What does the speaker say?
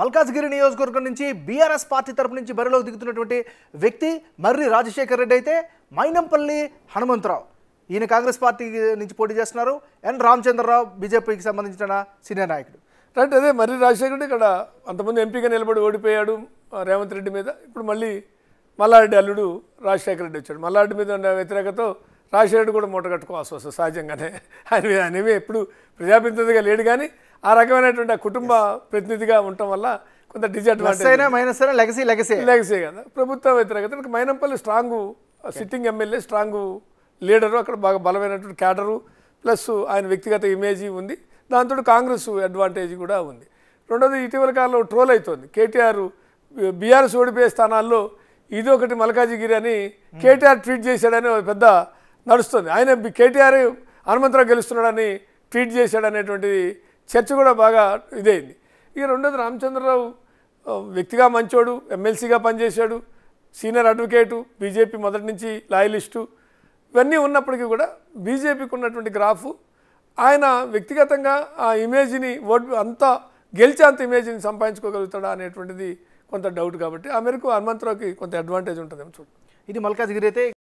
మల్కాజ్గిరి నియోజకవర్గం నుంచి BRS party తరపు నుంచి బరిలోకి దిగుతున్నటువంటి వ్యక్తి మర్రి రాజశేఖర్ రెడ్డి అయితే మైనంపల్లి హనుమంతరావు ఈయన కాంగ్రెస్ పార్టీ నుంచి పోటీ చేస్తున్నారు ఎన్ రామచంద్రరావు బీజేపీకి సంబంధించిన సీనియర్ నాయకుడు రైట్ అదే మర్రి రాజశేఖర్ ఇక్కడ అంతమంది ఎంపీగా నిలబడి ఓడిపోయాడు రేవంత్ రెడ్డి మీద ఇప్పుడు మళ్ళీ మల్లారెడ్డి అల్లుడు రాజశేఖర రెడ్డి వచ్చాడు మల్లారెడ్డి మీద ఉన్న వ్యతిరేకతో రాజశేఖర రెడ్డి కూడా మూట కట్టుకోవాల్సి వస్తుంది సహజంగానే ఆయన ఆయనేమి ఎప్పుడు ప్రజాప్రతినిధిగా లేడు కానీ ఆ రకమైనటువంటి కుటుంబ ప్రతినిధిగా ఉండటం వల్ల కొంత disadvantage minus legacy legacy legacy కదా ప్రభుత్వ వ్యతిరేకత Mynampally strong sitting MLA strong leader అక్కడ బాగా బలమైనటువంటి క్యాడరు ప్లస్ ఆయన వ్యక్తిగత ఇమేజీ ఉంది దాంతో కాంగ్రెస్ అడ్వాంటేజ్ కూడా ఉంది రెండోది ఇటీవల కాలంలో ట్రోల్ అవుతుంది కేటీఆర్ బీఆర్ఎస్ ఓడిపోయే స్థానాల్లో ఇది ఒకటి మల్కాజిగిరి అని hmm. కేటీఆర్ ట్వీట్ చేశాడని పెద్ద నడుస్తుంది ఆయన కేటీఆర్ హనుమంతరావు గెలుస్తున్నాడని ట్వీట్ చేశాడనేటువంటిది చర్చ కూడా బాగా ఇదైంది ఇక రెండోది రామచంద్రరావు వ్యక్తిగా మంచోడు ఎమ్మెల్సీగా పనిచేశాడు సీనియర్ అడ్వకేటు బీజేపీ మొదటి నుంచి లాయలిస్టు ఇవన్నీ ఉన్నప్పటికీ కూడా బీజేపీకి ఉన్నటువంటి గ్రాఫు ఆయన వ్యక్తిగతంగా ఆ ఇమేజ్ని ఓటు అంతా గెలిచే అంత ఇమేజ్ని సంపాదించుకోగలుగుతాడా అనేటువంటిది కొంత డౌట్ కాబట్టి ఆ మేరకు హనుమంతరావుకి కొంత అడ్వాంటేజ్ ఉంటుందేమో చూడు ఇది మల్కాజ్గిరి అయితే